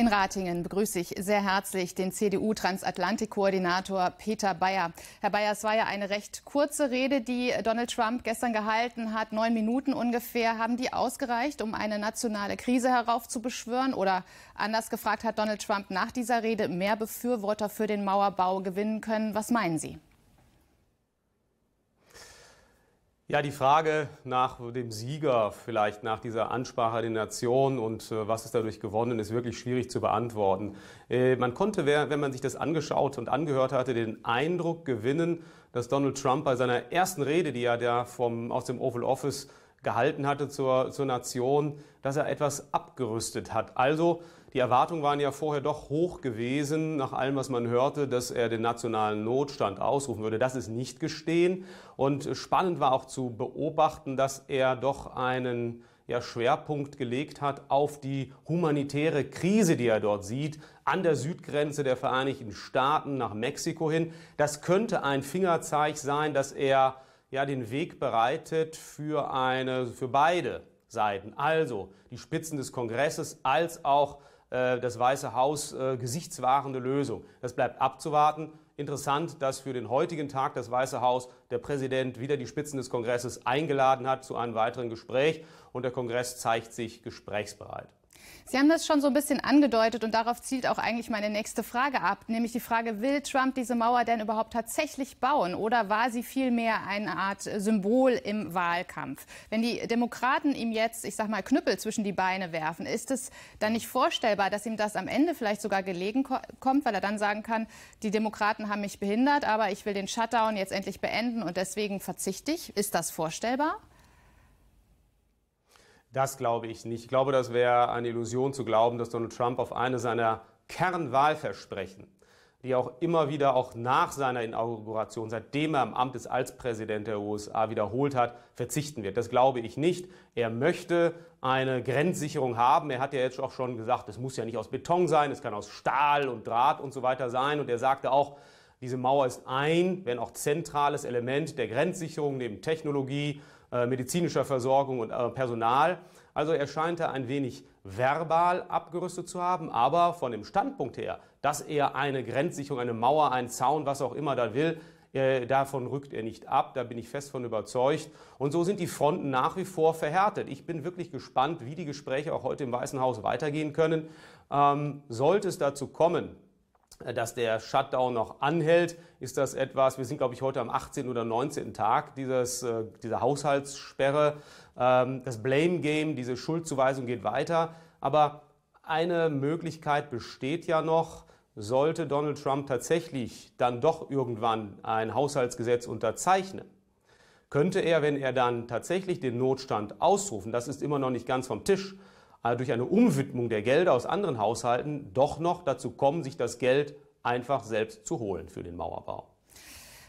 In Ratingen begrüße ich sehr herzlich den CDU-Transatlantik-Koordinator Peter Bayer. Herr Bayer, es war ja eine recht kurze Rede, die Donald Trump gestern gehalten hat, neun Minuten ungefähr. Haben die ausgereicht, um eine nationale Krise heraufzubeschwören? Oder anders gefragt, hat Donald Trump nach dieser Rede mehr Befürworter für den Mauerbau gewinnen können? Was meinen Sie? Ja, die Frage nach dem Sieger, vielleicht nach dieser Ansprache der Nation und äh, was ist dadurch gewonnen, ist wirklich schwierig zu beantworten. Äh, man konnte, wenn man sich das angeschaut und angehört hatte, den Eindruck gewinnen, dass Donald Trump bei seiner ersten Rede, die er da vom, aus dem Oval Office gehalten hatte zur, zur Nation, dass er etwas abgerüstet hat. Also die Erwartungen waren ja vorher doch hoch gewesen, nach allem, was man hörte, dass er den nationalen Notstand ausrufen würde. Das ist nicht gestehen. Und spannend war auch zu beobachten, dass er doch einen ja, Schwerpunkt gelegt hat auf die humanitäre Krise, die er dort sieht, an der Südgrenze der Vereinigten Staaten nach Mexiko hin. Das könnte ein Fingerzeig sein, dass er ja den Weg bereitet für, eine, für beide Seiten. Also die Spitzen des Kongresses als auch äh, das Weiße Haus äh, gesichtswahrende Lösung. Das bleibt abzuwarten. Interessant, dass für den heutigen Tag das Weiße Haus der Präsident wieder die Spitzen des Kongresses eingeladen hat zu einem weiteren Gespräch und der Kongress zeigt sich gesprächsbereit. Sie haben das schon so ein bisschen angedeutet und darauf zielt auch eigentlich meine nächste Frage ab, nämlich die Frage, will Trump diese Mauer denn überhaupt tatsächlich bauen oder war sie vielmehr eine Art Symbol im Wahlkampf? Wenn die Demokraten ihm jetzt, ich sag mal, Knüppel zwischen die Beine werfen, ist es dann nicht vorstellbar, dass ihm das am Ende vielleicht sogar gelegen kommt, weil er dann sagen kann, die Demokraten haben mich behindert, aber ich will den Shutdown jetzt endlich beenden und deswegen verzichte ich? Ist das vorstellbar? Das glaube ich nicht. Ich glaube, das wäre eine Illusion zu glauben, dass Donald Trump auf eine seiner Kernwahlversprechen, die auch immer wieder auch nach seiner Inauguration, seitdem er im Amt ist als Präsident der USA wiederholt hat, verzichten wird. Das glaube ich nicht. Er möchte eine Grenzsicherung haben. Er hat ja jetzt auch schon gesagt, es muss ja nicht aus Beton sein, es kann aus Stahl und Draht und so weiter sein. Und er sagte auch, diese Mauer ist ein, wenn auch zentrales Element der Grenzsicherung neben Technologie äh, medizinischer Versorgung und äh, Personal. Also er scheint da ein wenig verbal abgerüstet zu haben, aber von dem Standpunkt her, dass er eine Grenzsicherung, eine Mauer, einen Zaun, was auch immer da will, äh, davon rückt er nicht ab, da bin ich fest von überzeugt. Und so sind die Fronten nach wie vor verhärtet. Ich bin wirklich gespannt, wie die Gespräche auch heute im Weißen Haus weitergehen können. Ähm, sollte es dazu kommen, dass der Shutdown noch anhält, ist das etwas, wir sind, glaube ich, heute am 18. oder 19. Tag dieses, äh, dieser Haushaltssperre. Ähm, das Blame Game, diese Schuldzuweisung geht weiter. Aber eine Möglichkeit besteht ja noch, sollte Donald Trump tatsächlich dann doch irgendwann ein Haushaltsgesetz unterzeichnen. Könnte er, wenn er dann tatsächlich den Notstand ausrufen, das ist immer noch nicht ganz vom Tisch, durch eine Umwidmung der Gelder aus anderen Haushalten doch noch dazu kommen, sich das Geld einfach selbst zu holen für den Mauerbau.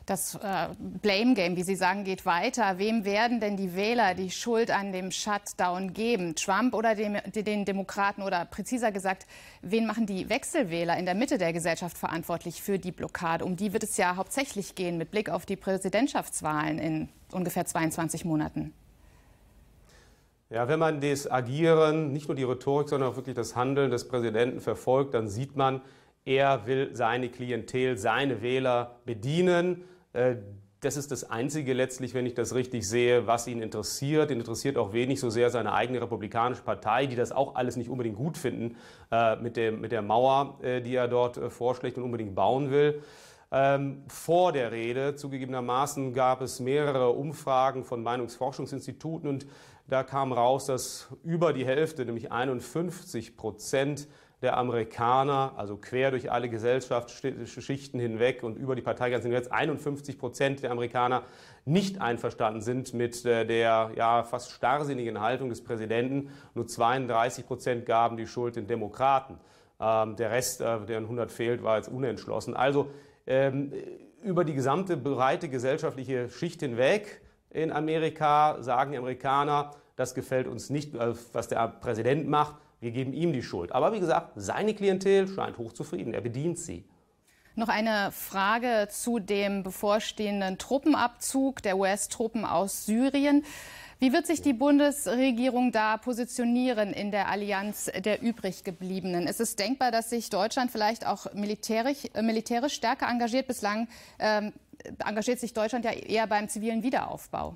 Das äh, Blame Game, wie Sie sagen, geht weiter. Wem werden denn die Wähler die Schuld an dem Shutdown geben? Trump oder dem, den Demokraten oder präziser gesagt, wen machen die Wechselwähler in der Mitte der Gesellschaft verantwortlich für die Blockade? Um die wird es ja hauptsächlich gehen mit Blick auf die Präsidentschaftswahlen in ungefähr 22 Monaten. Ja, wenn man das Agieren, nicht nur die Rhetorik, sondern auch wirklich das Handeln des Präsidenten verfolgt, dann sieht man, er will seine Klientel, seine Wähler bedienen. Äh, das ist das Einzige letztlich, wenn ich das richtig sehe, was ihn interessiert. Ihn interessiert auch wenig so sehr seine eigene republikanische Partei, die das auch alles nicht unbedingt gut finden äh, mit, dem, mit der Mauer, äh, die er dort vorschlägt und unbedingt bauen will. Ähm, vor der Rede. Zugegebenermaßen gab es mehrere Umfragen von Meinungsforschungsinstituten und da kam raus, dass über die Hälfte, nämlich 51 Prozent der Amerikaner, also quer durch alle Gesellschaftsschichten hinweg und über die Parteigrenzen hinweg, 51 Prozent der Amerikaner nicht einverstanden sind mit äh, der, ja fast starrsinnigen Haltung des Präsidenten. Nur 32 Prozent gaben die Schuld den Demokraten. Ähm, der Rest, äh, der 100 fehlt, war jetzt unentschlossen. Also ähm, über die gesamte breite gesellschaftliche Schicht hinweg in Amerika sagen die Amerikaner, das gefällt uns nicht, äh, was der Präsident macht, wir geben ihm die Schuld. Aber wie gesagt, seine Klientel scheint hochzufrieden, er bedient sie. Noch eine Frage zu dem bevorstehenden Truppenabzug der US-Truppen aus Syrien. Wie wird sich die Bundesregierung da positionieren in der Allianz der Übriggebliebenen? Ist es denkbar, dass sich Deutschland vielleicht auch militärisch, äh, militärisch stärker engagiert? Bislang ähm, engagiert sich Deutschland ja eher beim zivilen Wiederaufbau.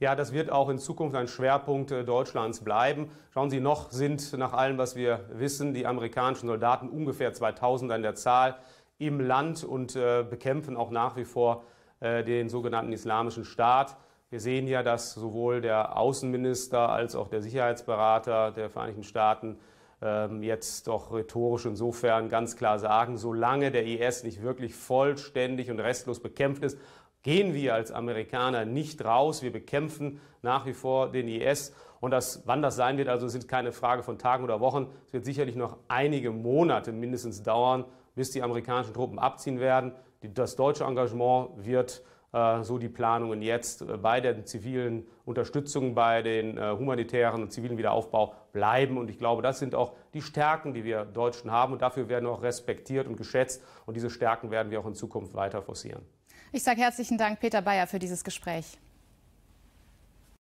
Ja, das wird auch in Zukunft ein Schwerpunkt äh, Deutschlands bleiben. Schauen Sie, noch sind nach allem, was wir wissen, die amerikanischen Soldaten ungefähr 2000 an der Zahl im Land und äh, bekämpfen auch nach wie vor äh, den sogenannten Islamischen Staat. Wir sehen ja, dass sowohl der Außenminister als auch der Sicherheitsberater der Vereinigten Staaten ähm, jetzt doch rhetorisch insofern ganz klar sagen, solange der IS nicht wirklich vollständig und restlos bekämpft ist, gehen wir als Amerikaner nicht raus. Wir bekämpfen nach wie vor den IS. Und das, wann das sein wird, also sind keine Frage von Tagen oder Wochen. Es wird sicherlich noch einige Monate mindestens dauern, bis die amerikanischen Truppen abziehen werden. Das deutsche Engagement wird äh, so die Planungen jetzt äh, bei der zivilen Unterstützung, bei den äh, humanitären und zivilen Wiederaufbau bleiben. Und ich glaube, das sind auch die Stärken, die wir Deutschen haben. Und dafür werden wir auch respektiert und geschätzt. Und diese Stärken werden wir auch in Zukunft weiter forcieren. Ich sage herzlichen Dank, Peter Bayer, für dieses Gespräch.